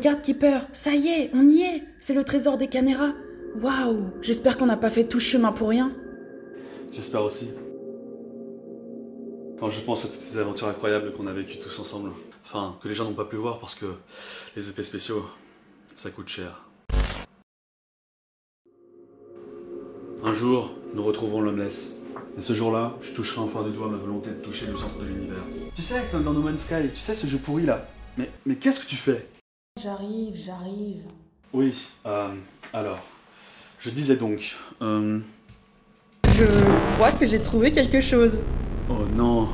Regarde peur, ça y est, on y est C'est le trésor des canéras Waouh J'espère qu'on n'a pas fait tout ce chemin pour rien. J'espère aussi. Quand je pense à toutes ces aventures incroyables qu'on a vécues tous ensemble, enfin, que les gens n'ont pas pu voir parce que les effets spéciaux, ça coûte cher. Un jour, nous retrouvons l'homeless. Et ce jour-là, je toucherai enfin du doigt ma volonté de toucher le centre de l'univers. Tu sais, comme dans No Man's Sky, tu sais ce jeu pourri là. Mais, mais qu'est-ce que tu fais J'arrive, j'arrive. Oui, euh, alors, je disais donc... Euh, je crois que j'ai trouvé quelque chose. Oh non,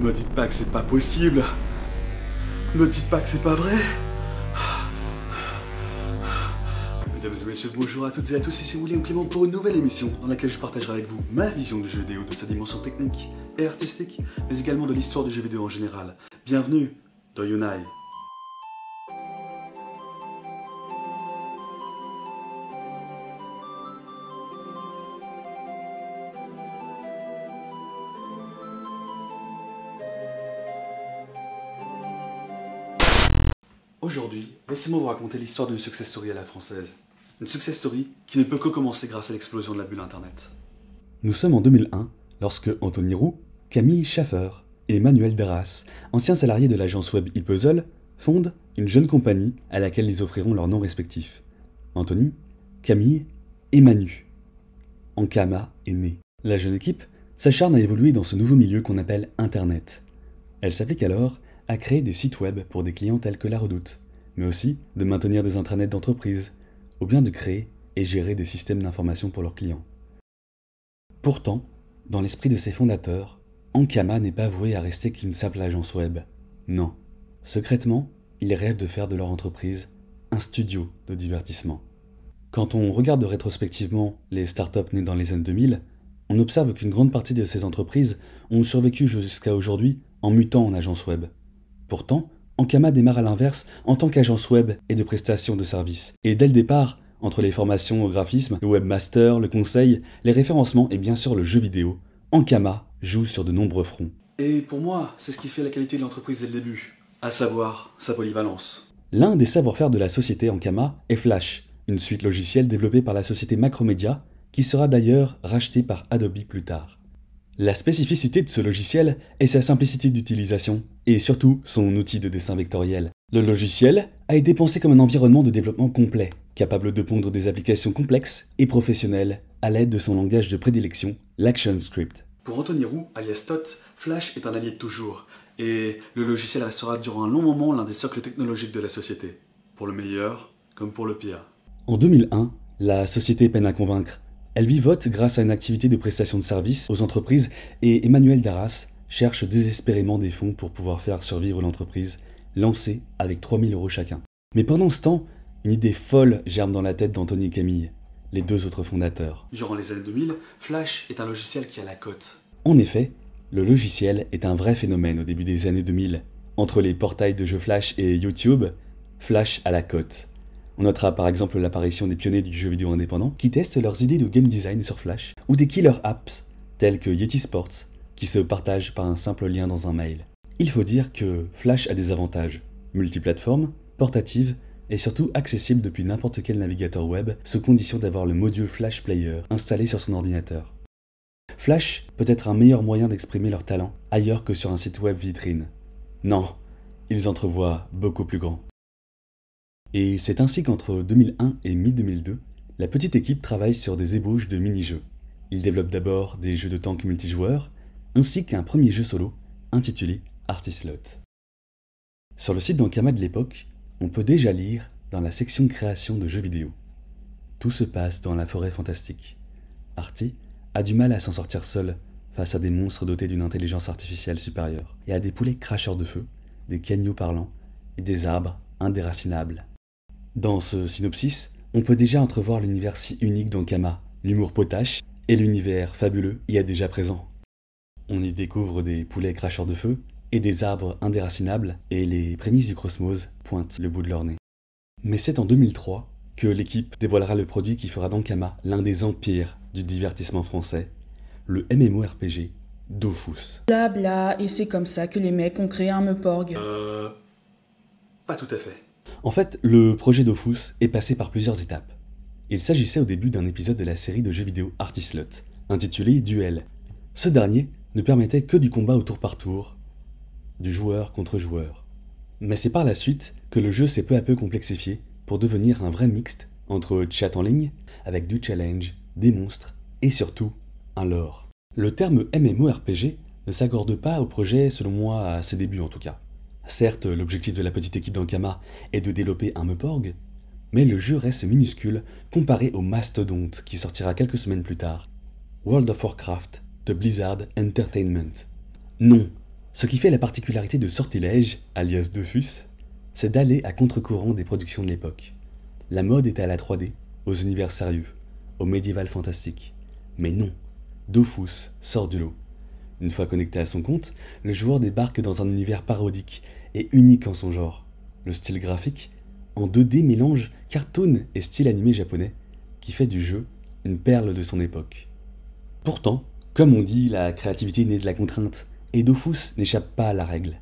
me dites pas que c'est pas possible. Me dites pas que c'est pas vrai. Mesdames et messieurs, bonjour à toutes et à tous, ici William Clément pour une nouvelle émission dans laquelle je partagerai avec vous ma vision du jeu vidéo, de sa dimension technique et artistique, mais également de l'histoire du jeu vidéo en général. Bienvenue dans Younai. Aujourd'hui, laissez-moi vous raconter l'histoire d'une success story à la française. Une success story qui ne peut que commencer grâce à l'explosion de la bulle Internet. Nous sommes en 2001, lorsque Anthony Roux, Camille Schaffer et Manuel Derras, anciens salariés de l'agence web ePuzzle, fondent une jeune compagnie à laquelle ils offriront leurs noms respectifs. Anthony, Camille et Manu. Ankama est né. La jeune équipe s'acharne à évoluer dans ce nouveau milieu qu'on appelle Internet. Elle s'applique alors à créer des sites web pour des clients tels que la Redoute, mais aussi de maintenir des intranets d'entreprise, ou bien de créer et gérer des systèmes d'information pour leurs clients. Pourtant, dans l'esprit de ses fondateurs, Ankama n'est pas voué à rester qu'une simple agence web. Non. Secrètement, ils rêvent de faire de leur entreprise un studio de divertissement. Quand on regarde rétrospectivement les startups nées dans les années 2000, on observe qu'une grande partie de ces entreprises ont survécu jusqu'à aujourd'hui en mutant en agence web. Pourtant, Ankama démarre à l'inverse en tant qu'agence web et de prestation de services. Et dès le départ, entre les formations au graphisme, le webmaster, le conseil, les référencements et bien sûr le jeu vidéo, Ankama joue sur de nombreux fronts. Et pour moi, c'est ce qui fait la qualité de l'entreprise dès le début, à savoir sa polyvalence. L'un des savoir-faire de la société Ankama est Flash, une suite logicielle développée par la société Macromedia, qui sera d'ailleurs rachetée par Adobe plus tard. La spécificité de ce logiciel est sa simplicité d'utilisation et surtout son outil de dessin vectoriel. Le logiciel a été pensé comme un environnement de développement complet, capable de pondre des applications complexes et professionnelles à l'aide de son langage de prédilection, l'ActionScript. Pour Anthony Roux, alias Tot, Flash est un allié de toujours, et le logiciel restera durant un long moment l'un des socles technologiques de la société, pour le meilleur comme pour le pire. En 2001, la société peine à convaincre elle vivote grâce à une activité de prestation de services aux entreprises et Emmanuel Darras cherche désespérément des fonds pour pouvoir faire survivre l'entreprise, lancée avec 3000 euros chacun. Mais pendant ce temps, une idée folle germe dans la tête d'Anthony et Camille, les deux autres fondateurs. Durant les années 2000, Flash est un logiciel qui a la cote. En effet, le logiciel est un vrai phénomène au début des années 2000. Entre les portails de jeux Flash et YouTube, Flash a la cote. On notera par exemple l'apparition des pionniers du jeu vidéo indépendant qui testent leurs idées de game design sur Flash, ou des killer apps tels que Yeti Sports, qui se partagent par un simple lien dans un mail. Il faut dire que Flash a des avantages. Multiplateforme, portative et surtout accessible depuis n'importe quel navigateur web sous condition d'avoir le module Flash Player installé sur son ordinateur. Flash peut être un meilleur moyen d'exprimer leur talent ailleurs que sur un site web vitrine. Non, ils entrevoient beaucoup plus grand. Et c'est ainsi qu'entre 2001 et mi-2002, la petite équipe travaille sur des ébauches de mini-jeux. Ils développent d'abord des jeux de tank multijoueurs, ainsi qu'un premier jeu solo intitulé Artislot. Sur le site d'Ankama de l'époque, on peut déjà lire dans la section création de jeux vidéo. Tout se passe dans la forêt fantastique. Artie a du mal à s'en sortir seul face à des monstres dotés d'une intelligence artificielle supérieure et à des poulets cracheurs de feu, des cagnots parlants et des arbres indéracinables. Dans ce synopsis, on peut déjà entrevoir l'univers si unique d'Ankama, l'humour potache et l'univers fabuleux y a déjà présent. On y découvre des poulets cracheurs de feu et des arbres indéracinables et les prémices du Cosmos pointent le bout de leur nez. Mais c'est en 2003 que l'équipe dévoilera le produit qui fera d'Ankama l'un des empires du divertissement français, le MMORPG Dofus. Blabla, et c'est comme ça que les mecs ont créé un Meuporg. Euh. Pas tout à fait. En fait, le projet Dofus est passé par plusieurs étapes. Il s'agissait au début d'un épisode de la série de jeux vidéo Artislot, intitulé Duel. Ce dernier ne permettait que du combat au tour par tour, du joueur contre joueur. Mais c'est par la suite que le jeu s'est peu à peu complexifié pour devenir un vrai mixte entre chat en ligne, avec du challenge, des monstres et surtout un lore. Le terme MMORPG ne s'accorde pas au projet, selon moi, à ses débuts en tout cas. Certes, l'objectif de la petite équipe d'Ankama est de développer un Meporg, mais le jeu reste minuscule comparé au mastodonte qui sortira quelques semaines plus tard, World of Warcraft de Blizzard Entertainment. Non, ce qui fait la particularité de Sortilège, alias Dofus, c'est d'aller à contre-courant des productions de l'époque. La mode est à la 3D, aux univers sérieux, au médiéval fantastique. Mais non, Dofus sort du lot. Une fois connecté à son compte, le joueur débarque dans un univers parodique est unique en son genre. Le style graphique, en 2D, mélange cartoon et style animé japonais, qui fait du jeu une perle de son époque. Pourtant, comme on dit, la créativité naît de la contrainte, et Dofus n'échappe pas à la règle.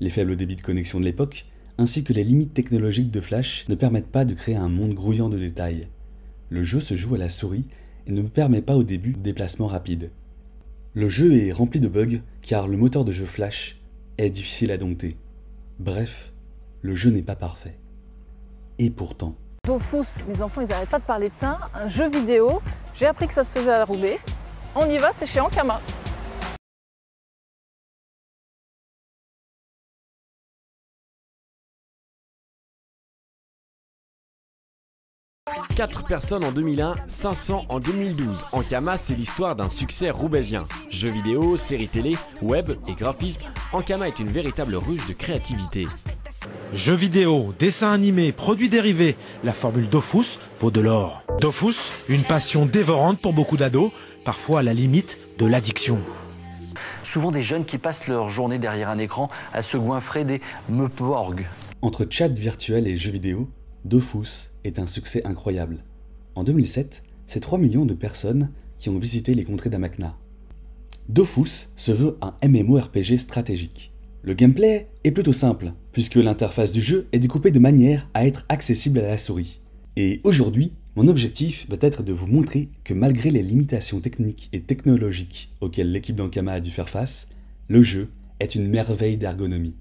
Les faibles débits de connexion de l'époque, ainsi que les limites technologiques de Flash, ne permettent pas de créer un monde grouillant de détails. Le jeu se joue à la souris et ne permet pas au début de déplacements rapides. Le jeu est rempli de bugs car le moteur de jeu Flash est difficile à dompter. Bref, le jeu n'est pas parfait. Et pourtant. fous, mes enfants, ils n'arrêtent pas de parler de ça. Un jeu vidéo, j'ai appris que ça se faisait à Roubaix. On y va, c'est chez Ankama. 4 personnes en 2001, 500 en 2012. Ankama, c'est l'histoire d'un succès roubaisien. Jeux vidéo, séries télé, web et graphisme, Ankama est une véritable ruche de créativité. Jeux vidéo, dessins animés, produits dérivés, la formule Dofus vaut de l'or. Dofus, une passion dévorante pour beaucoup d'ados, parfois à la limite de l'addiction. Souvent des jeunes qui passent leur journée derrière un écran à se goinfrer des meuporgs. Entre chat virtuel et jeux vidéo, Dofus est un succès incroyable. En 2007, c'est 3 millions de personnes qui ont visité les contrées d'Amakna. Dofus se veut un MMORPG stratégique. Le gameplay est plutôt simple, puisque l'interface du jeu est découpée de manière à être accessible à la souris. Et aujourd'hui, mon objectif va être de vous montrer que malgré les limitations techniques et technologiques auxquelles l'équipe d'Ankama a dû faire face, le jeu est une merveille d'ergonomie.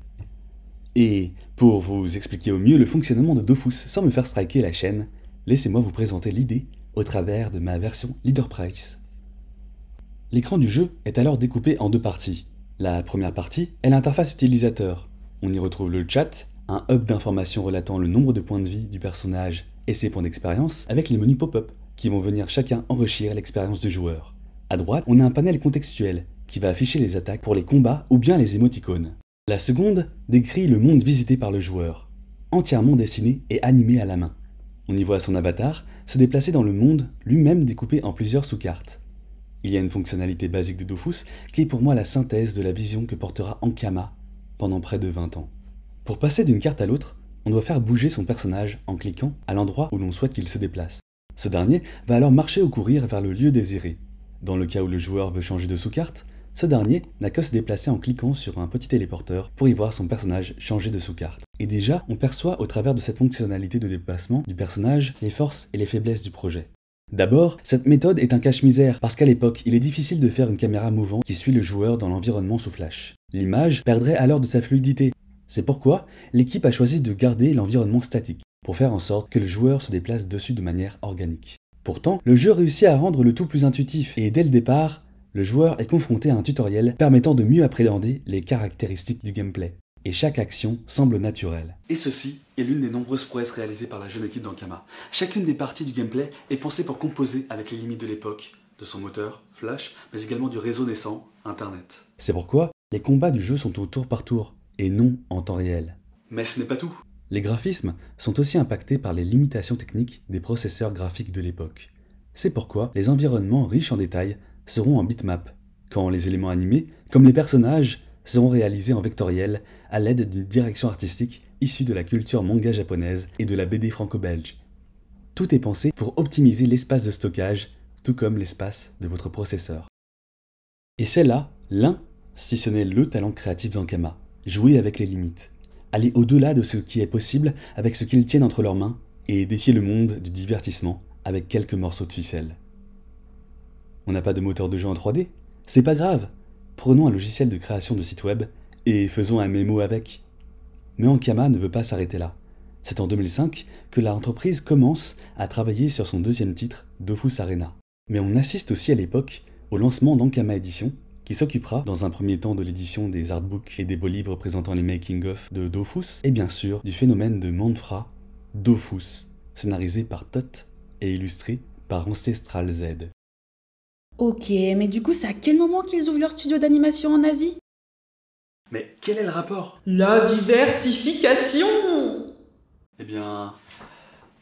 Et pour vous expliquer au mieux le fonctionnement de Dofus sans me faire striker la chaîne, laissez-moi vous présenter l'idée au travers de ma version Leader Price. L'écran du jeu est alors découpé en deux parties. La première partie est l'interface utilisateur. On y retrouve le chat, un hub d'informations relatant le nombre de points de vie du personnage et ses points d'expérience avec les menus pop-up qui vont venir chacun enrichir l'expérience du joueur. À droite, on a un panel contextuel qui va afficher les attaques pour les combats ou bien les émoticônes. La seconde décrit le monde visité par le joueur, entièrement dessiné et animé à la main. On y voit son avatar se déplacer dans le monde lui-même découpé en plusieurs sous-cartes. Il y a une fonctionnalité basique de Dofus qui est pour moi la synthèse de la vision que portera Ankama pendant près de 20 ans. Pour passer d'une carte à l'autre, on doit faire bouger son personnage en cliquant à l'endroit où l'on souhaite qu'il se déplace. Ce dernier va alors marcher ou courir vers le lieu désiré. Dans le cas où le joueur veut changer de sous-carte, ce dernier n'a que se déplacer en cliquant sur un petit téléporteur pour y voir son personnage changer de sous-carte. Et déjà, on perçoit au travers de cette fonctionnalité de déplacement du personnage les forces et les faiblesses du projet. D'abord, cette méthode est un cache-misère parce qu'à l'époque, il est difficile de faire une caméra mouvante qui suit le joueur dans l'environnement sous flash. L'image perdrait alors de sa fluidité. C'est pourquoi l'équipe a choisi de garder l'environnement statique pour faire en sorte que le joueur se déplace dessus de manière organique. Pourtant, le jeu réussit à rendre le tout plus intuitif et dès le départ, le joueur est confronté à un tutoriel permettant de mieux appréhender les caractéristiques du gameplay. Et chaque action semble naturelle. Et ceci est l'une des nombreuses prouesses réalisées par la jeune équipe d'Ankama. Chacune des parties du gameplay est pensée pour composer avec les limites de l'époque, de son moteur, Flash, mais également du réseau naissant, Internet. C'est pourquoi les combats du jeu sont au tour par tour, et non en temps réel. Mais ce n'est pas tout. Les graphismes sont aussi impactés par les limitations techniques des processeurs graphiques de l'époque. C'est pourquoi les environnements riches en détails seront en bitmap, quand les éléments animés, comme les personnages, seront réalisés en vectoriel à l'aide d'une direction artistique issue de la culture manga japonaise et de la BD franco-belge. Tout est pensé pour optimiser l'espace de stockage, tout comme l'espace de votre processeur. Et c'est là l'un, si ce n'est le talent créatif d'Ankama. Jouer avec les limites. Aller au-delà de ce qui est possible avec ce qu'ils tiennent entre leurs mains et défier le monde du divertissement avec quelques morceaux de ficelle. On n'a pas de moteur de jeu en 3D C'est pas grave Prenons un logiciel de création de site web et faisons un mémo avec. Mais Ankama ne veut pas s'arrêter là. C'est en 2005 que l'entreprise commence à travailler sur son deuxième titre, Dofus Arena. Mais on assiste aussi à l'époque au lancement d'Ankama Edition, qui s'occupera dans un premier temps de l'édition des artbooks et des beaux livres présentant les making-of de Dofus, et bien sûr du phénomène de Manfra, Dofus, scénarisé par Tot et illustré par Ancestral Z. Ok, mais du coup, c'est à quel moment qu'ils ouvrent leur studio d'animation en Asie Mais quel est le rapport La diversification Eh bien,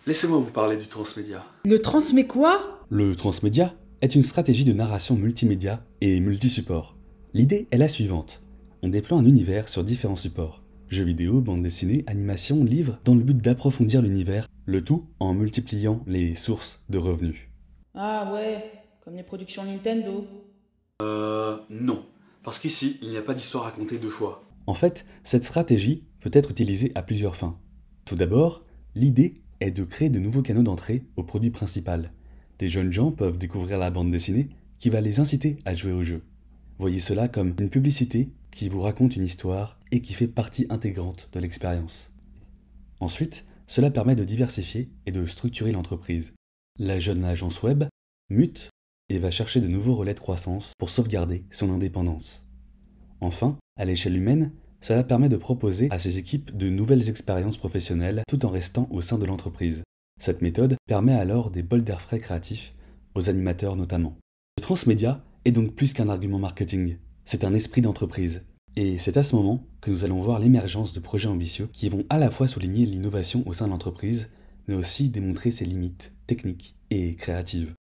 laissez-moi vous parler du transmédia. Le transmet quoi Le transmédia est une stratégie de narration multimédia et multisupport. L'idée est la suivante. On déploie un univers sur différents supports. Jeux vidéo, bande dessinée, animation, livres, dans le but d'approfondir l'univers, le tout en multipliant les sources de revenus. Ah ouais, comme les productions Nintendo Euh non, parce qu'ici, il n'y a pas d'histoire racontée deux fois. En fait, cette stratégie peut être utilisée à plusieurs fins. Tout d'abord, l'idée est de créer de nouveaux canaux d'entrée au produit principal. Des jeunes gens peuvent découvrir la bande dessinée qui va les inciter à jouer au jeu. Voyez cela comme une publicité qui vous raconte une histoire et qui fait partie intégrante de l'expérience. Ensuite, cela permet de diversifier et de structurer l'entreprise. La jeune agence web mute et va chercher de nouveaux relais de croissance pour sauvegarder son indépendance. Enfin, à l'échelle humaine, cela permet de proposer à ses équipes de nouvelles expériences professionnelles tout en restant au sein de l'entreprise. Cette méthode permet alors des bols d'air frais créatifs, aux animateurs notamment. Le transmédia est donc plus qu'un argument marketing, c'est un esprit d'entreprise. Et c'est à ce moment que nous allons voir l'émergence de projets ambitieux qui vont à la fois souligner l'innovation au sein de l'entreprise, mais aussi démontrer ses limites techniques et créatives.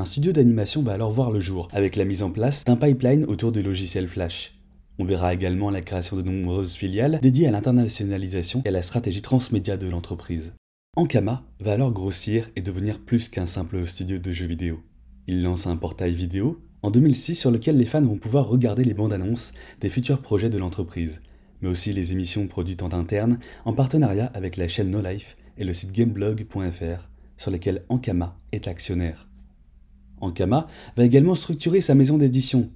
Un studio d'animation va alors voir le jour, avec la mise en place d'un pipeline autour du logiciel Flash. On verra également la création de nombreuses filiales dédiées à l'internationalisation et à la stratégie transmédia de l'entreprise. Ankama va alors grossir et devenir plus qu'un simple studio de jeux vidéo. Il lance un portail vidéo en 2006 sur lequel les fans vont pouvoir regarder les bandes annonces des futurs projets de l'entreprise, mais aussi les émissions produites en interne en partenariat avec la chaîne NoLife et le site gameblog.fr sur lesquels Ankama est actionnaire. Ankama va également structurer sa maison d'édition,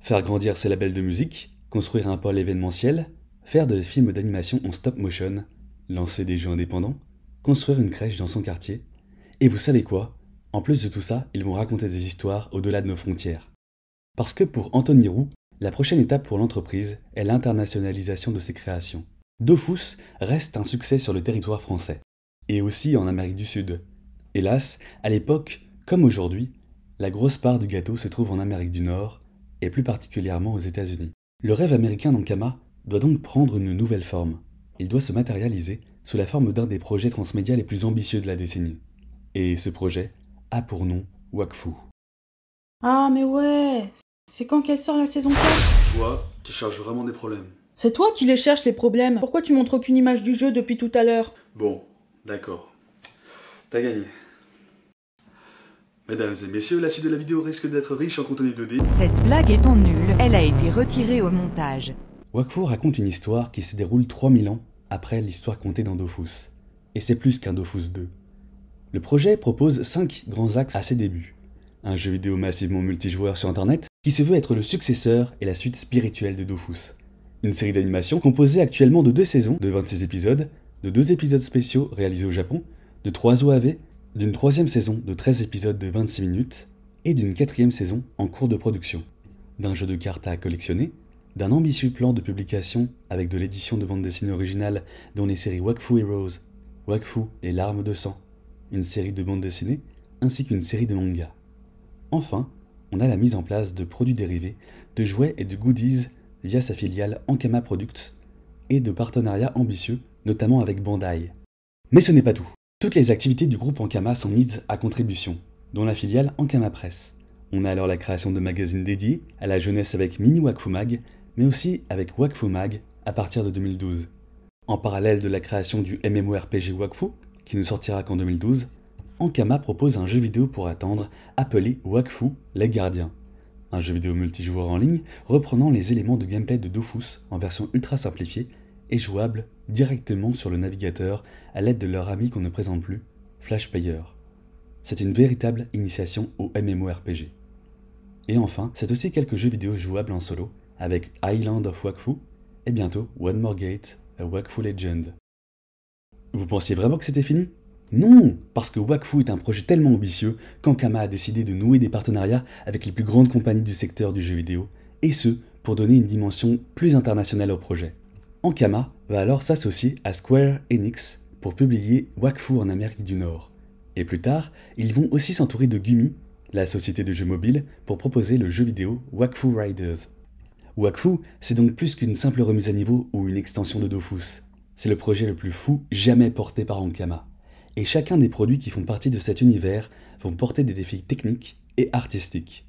faire grandir ses labels de musique, construire un pôle événementiel, faire des films d'animation en stop motion, lancer des jeux indépendants, construire une crèche dans son quartier. Et vous savez quoi En plus de tout ça, ils vont raconter des histoires au-delà de nos frontières. Parce que pour Anthony Roux, la prochaine étape pour l'entreprise est l'internationalisation de ses créations. Dofus reste un succès sur le territoire français, et aussi en Amérique du Sud. Hélas, à l'époque, comme aujourd'hui, la grosse part du gâteau se trouve en Amérique du Nord, et plus particulièrement aux États-Unis. Le rêve américain d'Ankama doit donc prendre une nouvelle forme. Il doit se matérialiser sous la forme d'un des projets transmédia les plus ambitieux de la décennie. Et ce projet a pour nom Wakfu. Ah mais ouais C'est quand qu'elle sort la saison 4 Toi, tu cherches vraiment des problèmes. C'est toi qui les cherches les problèmes. Pourquoi tu montres aucune image du jeu depuis tout à l'heure Bon, d'accord. T'as gagné. Mesdames et messieurs, la suite de la vidéo risque d'être riche en contenu 2D. Cette blague étant nulle, elle a été retirée au montage. Wakfu raconte une histoire qui se déroule 3000 ans après l'histoire contée dans Dofus. Et c'est plus qu'un Dofus 2. Le projet propose 5 grands axes à ses débuts. Un jeu vidéo massivement multijoueur sur internet qui se veut être le successeur et la suite spirituelle de Dofus. Une série d'animations composée actuellement de deux saisons de 26 épisodes, de deux épisodes spéciaux réalisés au Japon, de 3 OAV d'une troisième saison de 13 épisodes de 26 minutes et d'une quatrième saison en cours de production, d'un jeu de cartes à collectionner, d'un ambitieux plan de publication avec de l'édition de bande dessinée originale dont les séries Wakfu Heroes, Wakfu et Larmes de sang, une série de bande dessinée ainsi qu'une série de mangas. Enfin, on a la mise en place de produits dérivés, de jouets et de goodies via sa filiale Ankama Products et de partenariats ambitieux, notamment avec Bandai. Mais ce n'est pas tout. Toutes les activités du groupe Ankama sont mises à contribution, dont la filiale Ankama Press. On a alors la création de magazines dédiés à la jeunesse avec Mini Wakfu Mag, mais aussi avec Wakfu Mag à partir de 2012. En parallèle de la création du MMORPG Wakfu, qui ne sortira qu'en 2012, Ankama propose un jeu vidéo pour attendre appelé Wakfu Les Gardiens. Un jeu vidéo multijoueur en ligne reprenant les éléments de gameplay de Dofus en version ultra simplifiée et jouable directement sur le navigateur à l'aide de leur ami qu'on ne présente plus, Flash Player. C'est une véritable initiation au MMORPG. Et enfin, c'est aussi quelques jeux vidéo jouables en solo, avec Island of Wakfu, et bientôt One More Gate, a Wakfu Legend. Vous pensiez vraiment que c'était fini Non Parce que Wakfu est un projet tellement ambitieux qu'Ankama a décidé de nouer des partenariats avec les plus grandes compagnies du secteur du jeu vidéo, et ce, pour donner une dimension plus internationale au projet. Ankama va alors s'associer à Square Enix pour publier Wakfu en Amérique du Nord. Et plus tard, ils vont aussi s'entourer de Gumi, la société de jeux mobiles, pour proposer le jeu vidéo Wakfu Riders. Wakfu, c'est donc plus qu'une simple remise à niveau ou une extension de Dofus. C'est le projet le plus fou jamais porté par Ankama. Et chacun des produits qui font partie de cet univers vont porter des défis techniques et artistiques.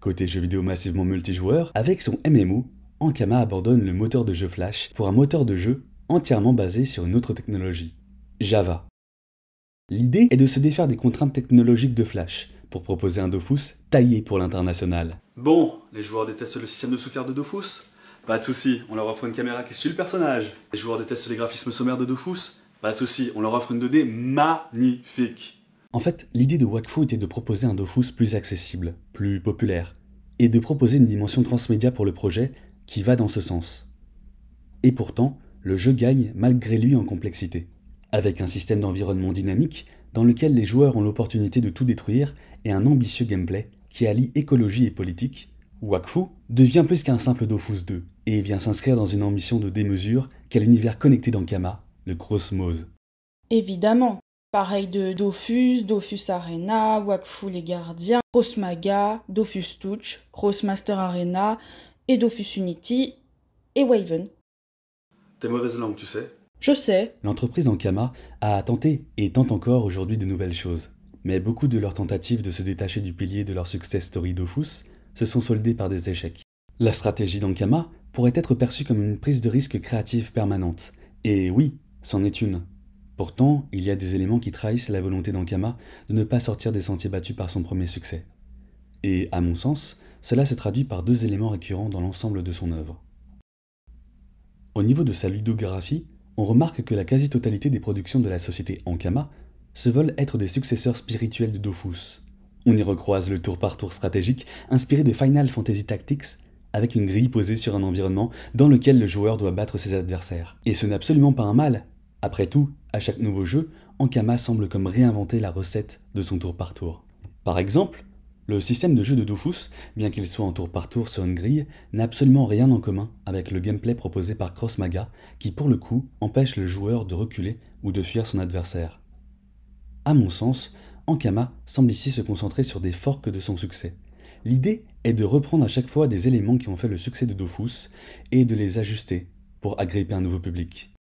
Côté jeu vidéo massivement multijoueur, avec son MMO, Ankama abandonne le moteur de jeu Flash pour un moteur de jeu entièrement basé sur une autre technologie, Java. L'idée est de se défaire des contraintes technologiques de Flash pour proposer un Dofus taillé pour l'international. Bon, les joueurs détestent le système de soutien de Dofus Pas de souci, on leur offre une caméra qui suit le personnage. Les joueurs détestent les graphismes sommaires de Dofus Pas de souci, on leur offre une 2D magnifique. En fait, l'idée de Wakfu était de proposer un Dofus plus accessible, plus populaire, et de proposer une dimension transmédia pour le projet qui va dans ce sens. Et pourtant, le jeu gagne malgré lui en complexité, avec un système d'environnement dynamique dans lequel les joueurs ont l'opportunité de tout détruire et un ambitieux gameplay qui allie écologie et politique, Wakfu devient plus qu'un simple Dofus 2 et vient s'inscrire dans une ambition de démesure qu'est l'univers connecté dans Kama, le Crossmose. Évidemment, pareil de Dofus, Dofus Arena, Wakfu les Gardiens, Crossmaga, Dofus Touch, Crossmaster Arena, et Dofus Unity et Waven. T'es mauvaise langue, tu sais Je sais. L'entreprise Ankama a tenté et tente encore aujourd'hui de nouvelles choses. Mais beaucoup de leurs tentatives de se détacher du pilier de leur succès story Dofus se sont soldées par des échecs. La stratégie d'Ankama pourrait être perçue comme une prise de risque créative permanente. Et oui, c'en est une. Pourtant, il y a des éléments qui trahissent la volonté d'Ankama de ne pas sortir des sentiers battus par son premier succès. Et à mon sens, cela se traduit par deux éléments récurrents dans l'ensemble de son œuvre. Au niveau de sa ludographie, on remarque que la quasi-totalité des productions de la société Ankama se veulent être des successeurs spirituels de Dofus. On y recroise le tour par tour stratégique inspiré de Final Fantasy Tactics avec une grille posée sur un environnement dans lequel le joueur doit battre ses adversaires. Et ce n'est absolument pas un mal. Après tout, à chaque nouveau jeu, Ankama semble comme réinventer la recette de son tour par tour. Par exemple, le système de jeu de Dofus, bien qu'il soit en tour par tour sur une grille, n'a absolument rien en commun avec le gameplay proposé par Crossmaga, qui pour le coup empêche le joueur de reculer ou de fuir son adversaire. A mon sens, Ankama semble ici se concentrer sur des forks de son succès. L'idée est de reprendre à chaque fois des éléments qui ont fait le succès de Dofus et de les ajuster pour agripper un nouveau public.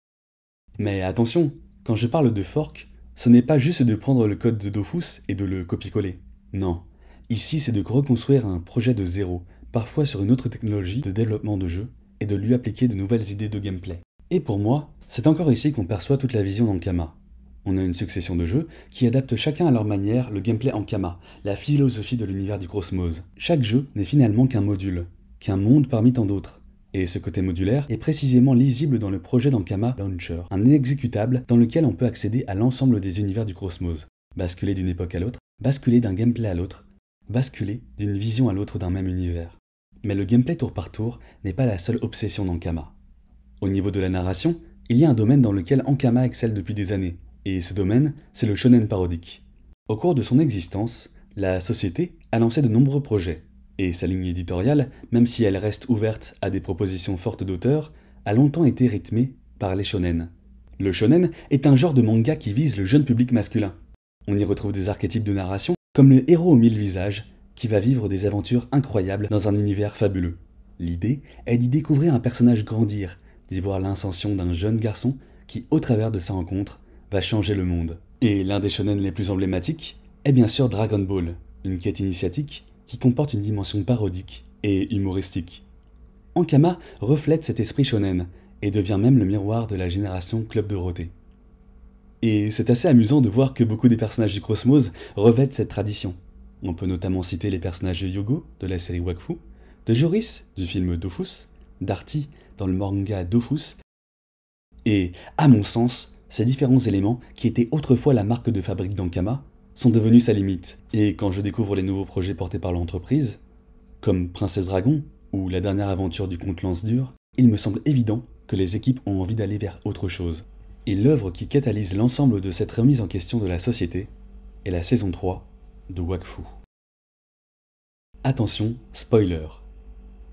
Mais attention, quand je parle de fork, ce n'est pas juste de prendre le code de Dofus et de le copier-coller. Non, Ici, c'est de reconstruire un projet de zéro, parfois sur une autre technologie de développement de jeu, et de lui appliquer de nouvelles idées de gameplay. Et pour moi, c'est encore ici qu'on perçoit toute la vision Kama. On a une succession de jeux qui adaptent chacun à leur manière le gameplay en Kama, la philosophie de l'univers du Cosmos. Chaque jeu n'est finalement qu'un module, qu'un monde parmi tant d'autres. Et ce côté modulaire est précisément lisible dans le projet d'Ankama Launcher, un exécutable dans lequel on peut accéder à l'ensemble des univers du Cosmos. Basculer d'une époque à l'autre, basculer d'un gameplay à l'autre, basculer d'une vision à l'autre d'un même univers. Mais le gameplay tour par tour n'est pas la seule obsession d'Ankama. Au niveau de la narration, il y a un domaine dans lequel Ankama excelle depuis des années, et ce domaine, c'est le shonen parodique. Au cours de son existence, la société a lancé de nombreux projets, et sa ligne éditoriale, même si elle reste ouverte à des propositions fortes d'auteurs, a longtemps été rythmée par les shonen. Le shonen est un genre de manga qui vise le jeune public masculin. On y retrouve des archétypes de narration comme le héros aux mille visages, qui va vivre des aventures incroyables dans un univers fabuleux. L'idée est d'y découvrir un personnage grandir, d'y voir l'incension d'un jeune garçon qui, au travers de sa rencontre, va changer le monde. Et l'un des shonen les plus emblématiques est bien sûr Dragon Ball, une quête initiatique qui comporte une dimension parodique et humoristique. Ankama reflète cet esprit shonen et devient même le miroir de la génération Club Dorothée. Et c'est assez amusant de voir que beaucoup des personnages du Cosmos revêtent cette tradition. On peut notamment citer les personnages de Yogo de la série Wakfu, de Joris du film Dofus, d'Arty dans le manga Dofus, et à mon sens, ces différents éléments qui étaient autrefois la marque de fabrique d'Ankama sont devenus sa limite. Et quand je découvre les nouveaux projets portés par l'entreprise, comme Princesse Dragon ou la dernière aventure du comte Lance-Dur, il me semble évident que les équipes ont envie d'aller vers autre chose. Et l'œuvre qui catalyse l'ensemble de cette remise en question de la société est la saison 3 de Wakfu. Attention, spoiler.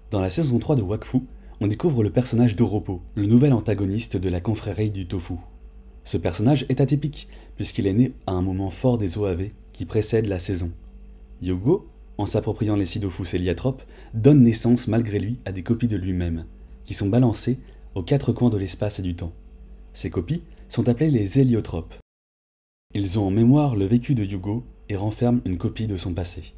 Dans la saison 3 de Wakfu, on découvre le personnage d'Oropo, le nouvel antagoniste de la confrérie du Tofu. Ce personnage est atypique, puisqu'il est né à un moment fort des OAV qui précède la saison. Yogo, en s'appropriant les Sidofus céliatropes, donne naissance malgré lui à des copies de lui-même, qui sont balancées aux quatre coins de l'espace et du temps. Ces copies sont appelées les héliotropes. Ils ont en mémoire le vécu de Hugo et renferment une copie de son passé.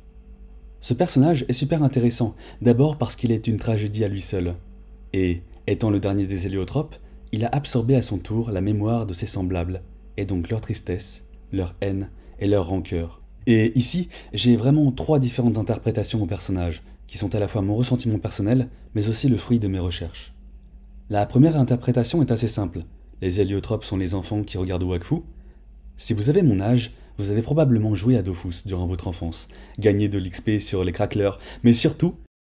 Ce personnage est super intéressant, d'abord parce qu'il est une tragédie à lui seul. Et, étant le dernier des héliotropes, il a absorbé à son tour la mémoire de ses semblables, et donc leur tristesse, leur haine et leur rancœur. Et ici, j'ai vraiment trois différentes interprétations au personnage, qui sont à la fois mon ressentiment personnel, mais aussi le fruit de mes recherches. La première interprétation est assez simple. Les héliotropes sont les enfants qui regardent Wakfu. Si vous avez mon âge, vous avez probablement joué à Dofus durant votre enfance, gagné de l'XP sur les Crackleurs, mais surtout,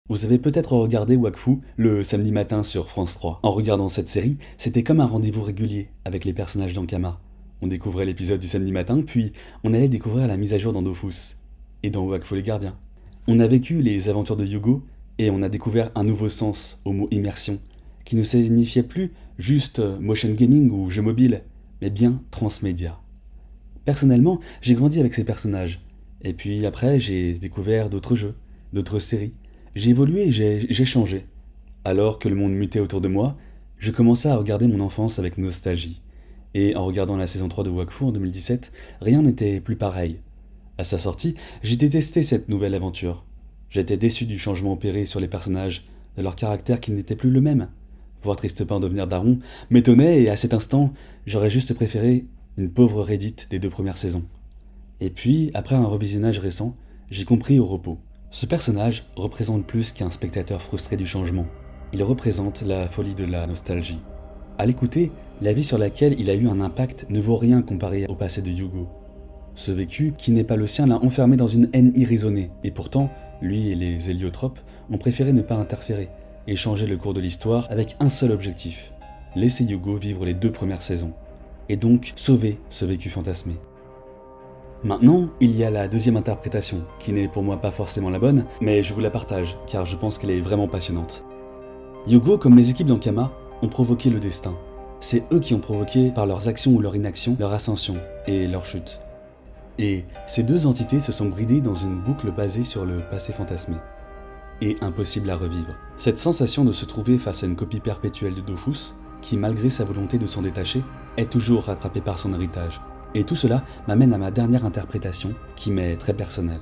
vous avez peut-être regardé Wakfu le samedi matin sur France 3. En regardant cette série, c'était comme un rendez-vous régulier avec les personnages d'Ankama. On découvrait l'épisode du samedi matin, puis on allait découvrir la mise à jour dans Dofus et dans Wakfu les Gardiens. On a vécu les aventures de Yugo et on a découvert un nouveau sens au mot immersion, qui ne signifiait plus juste euh, motion gaming ou jeu mobile, mais bien transmédia. Personnellement, j'ai grandi avec ces personnages. Et puis après, j'ai découvert d'autres jeux, d'autres séries. J'ai évolué, et j'ai changé. Alors que le monde mutait autour de moi, je commençais à regarder mon enfance avec nostalgie. Et en regardant la saison 3 de Wakfu en 2017, rien n'était plus pareil. À sa sortie, j'ai détesté cette nouvelle aventure. J'étais déçu du changement opéré sur les personnages, de leur caractère qui n'était plus le même voir Tristepin devenir daron, m'étonnait et à cet instant, j'aurais juste préféré une pauvre rédite des deux premières saisons. Et puis, après un revisionnage récent, j'ai compris au repos. Ce personnage représente plus qu'un spectateur frustré du changement. Il représente la folie de la nostalgie. À l'écouter, la vie sur laquelle il a eu un impact ne vaut rien comparé au passé de Hugo. Ce vécu, qui n'est pas le sien, l'a enfermé dans une haine irraisonnée, et pourtant, lui et les héliotropes ont préféré ne pas interférer, et changer le cours de l'histoire avec un seul objectif, laisser Yugo vivre les deux premières saisons, et donc sauver ce vécu fantasmé. Maintenant, il y a la deuxième interprétation, qui n'est pour moi pas forcément la bonne, mais je vous la partage, car je pense qu'elle est vraiment passionnante. Yugo, comme les équipes d'Ankama, ont provoqué le destin. C'est eux qui ont provoqué, par leurs actions ou leur inaction, leur ascension et leur chute. Et ces deux entités se sont bridées dans une boucle basée sur le passé fantasmé impossible à revivre. Cette sensation de se trouver face à une copie perpétuelle de Dofus, qui malgré sa volonté de s'en détacher, est toujours rattrapée par son héritage. Et tout cela m'amène à ma dernière interprétation, qui m'est très personnelle.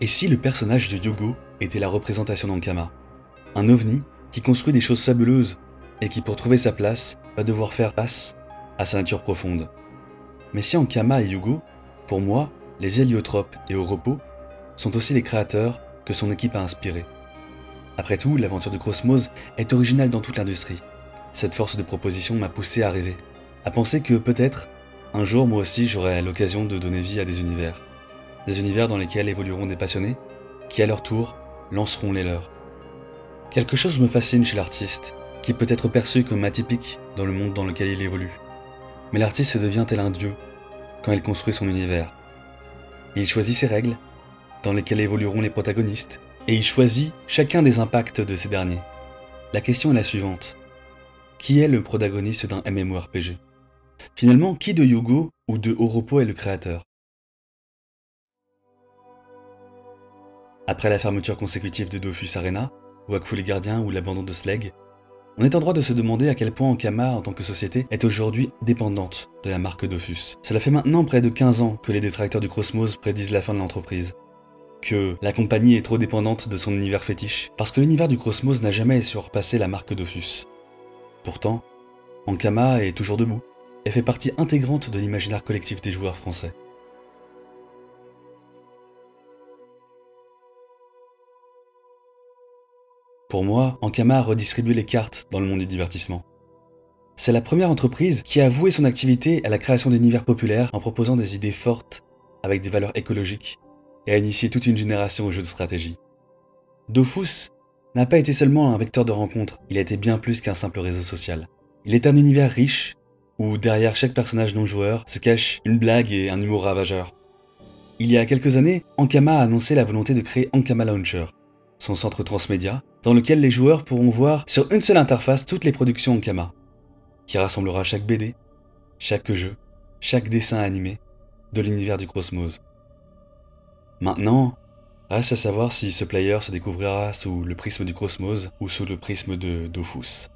Et si le personnage de Yogo était la représentation d'Ankama Un ovni qui construit des choses fabuleuses, et qui pour trouver sa place, va devoir faire face à sa nature profonde. Mais si Ankama et Yugo, pour moi, les héliotropes et au repos, sont aussi les créateurs son équipe a inspiré. Après tout, l'aventure de Crossmose est originale dans toute l'industrie. Cette force de proposition m'a poussé à rêver, à penser que peut-être, un jour moi aussi j'aurai l'occasion de donner vie à des univers. Des univers dans lesquels évolueront des passionnés, qui à leur tour lanceront les leurs. Quelque chose me fascine chez l'artiste, qui peut être perçu comme atypique dans le monde dans lequel il évolue. Mais l'artiste devient tel un dieu quand il construit son univers. Il choisit ses règles, dans lesquels évolueront les protagonistes, et il choisit chacun des impacts de ces derniers. La question est la suivante. Qui est le protagoniste d'un MMORPG Finalement, qui de Yugo ou de Oropo est le créateur Après la fermeture consécutive de Dofus Arena, Wakfu les Gardiens ou l'abandon de Sleg, on est en droit de se demander à quel point Ankama, en tant que société, est aujourd'hui dépendante de la marque Dofus. Cela fait maintenant près de 15 ans que les détracteurs du Cosmos prédisent la fin de l'entreprise que la compagnie est trop dépendante de son univers fétiche, parce que l'univers du Cosmos n'a jamais surpassé la marque Dofus. Pourtant, Ankama est toujours debout, et fait partie intégrante de l'imaginaire collectif des joueurs français. Pour moi, Ankama redistribué les cartes dans le monde du divertissement. C'est la première entreprise qui a voué son activité à la création d'univers populaires en proposant des idées fortes, avec des valeurs écologiques, et a initié toute une génération aux jeux de stratégie. Dofus n'a pas été seulement un vecteur de rencontre, il a été bien plus qu'un simple réseau social. Il est un univers riche, où derrière chaque personnage non joueur se cache une blague et un humour ravageur. Il y a quelques années, Ankama a annoncé la volonté de créer Ankama Launcher, son centre transmédia, dans lequel les joueurs pourront voir sur une seule interface toutes les productions Ankama, qui rassemblera chaque BD, chaque jeu, chaque dessin animé de l'univers du Cosmos. Maintenant, reste à savoir si ce player se découvrira sous le prisme du Cosmos ou sous le prisme de Dofus.